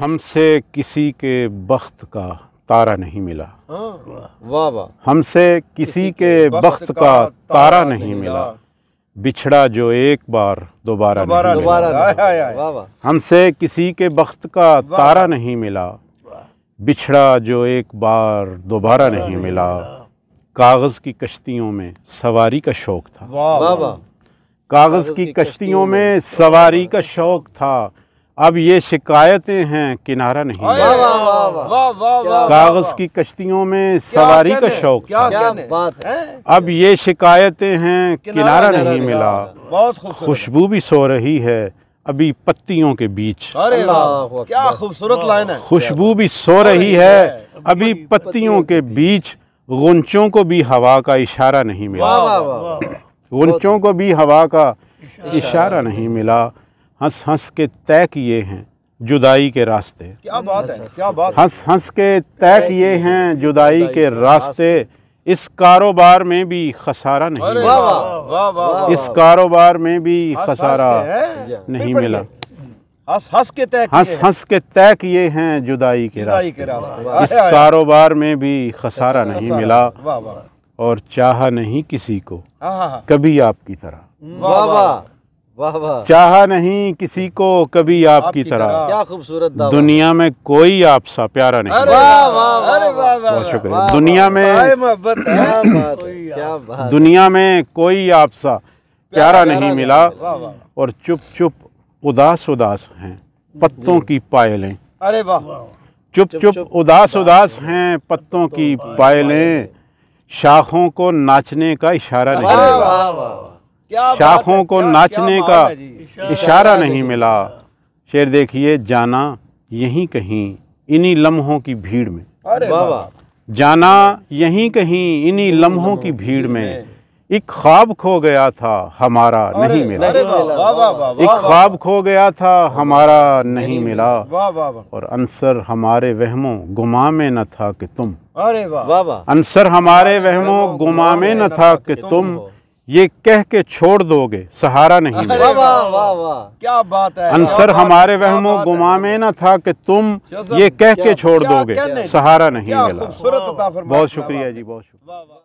हमसे किसी के बख्त का तारा नहीं मिला वाह वाह हमसे किसी के बख्त का तारा नहीं मिला बिछड़ा जो एक बार दोबारा दोबारा दोबारा हमसे किसी के बख्त का तारा नहीं मिला बिछड़ा जो एक बार दोबारा नहीं मिला कागज़ की कश्तियों में सवारी का शौक़ था कागज़ की कश्तियों में सवारी का शौक़ था अब ये शिकायतें हैं किनारा नहीं कागज की कश्तियों में सवारी का शौक क्या क्या बात है अब ये शिकायतें हैं किनारा नहीं मिला खुशबू भी सो रही है अभी पत्तियों के बीच अरे क्या खूबसूरत लाइन है खुशबू भी सो रही है अभी पत्तियों के बीच गुंचों को भी हवा का इशारा नहीं मिला गुंचों को भी हवा का इशारा नहीं मिला हंस हंस के तय किए हैं जुदाई के रास्ते क्या बात है क्या बात हंस हंस के तय किए हैं जुदाई के रास्ते इस कारोबार में भी खसारा नहीं मिला इस कारोबार में भी खसारा नहीं मिला हंस हंस के तय हंस हंस के तय किए हैं जुदाई के रास्ते इस कारोबार में भी खसारा नहीं मिला और चाहा नहीं किसी को हाँ, हाँ, हाँ। कभी आपकी तरह वाह वाह वाह वाह चाहा नहीं किसी को कभी आपकी तरह क्या खूबसूरत दुनिया में कोई आपसा प्यारा नहीं बहुत शुक्रिया दुनिया में दुनिया में कोई आपसा प्यारा नहीं मिला और चुप चुप उदास उदास हैं पत्तों की पायलें अरे वाह चुप चुप उदास उदास हैं पत्तों की पायलें शाखों को नाचने का इशारा नहीं शाखों को नाचने का इशारा नहीं मिला शेर देखिए जाना यहीं कहीं इन्हीं लम्हों की भीड़ में जाना यहीं कहीं इन्हीं लम्हों की भीड़ में एक ख्वाब खो गया था हमारा नहीं मिला एक ख्वाब खो गया था हमारा नहीं मिला और अंसर हमारे वहमों गुमा में न था कि तुम अरे अनसर हमारे वहमों गुमा में न था कि तुम ये कह के छोड़ दोगे सहारा नहीं वाह वाह वाह क्या बात है अंसर हमारे वहमो गुमा में ना था कि तुम ये कह के छोड़ दोगे सहारा नहीं मिला बहुत शुक्रिया जी बहुत शुक्रिया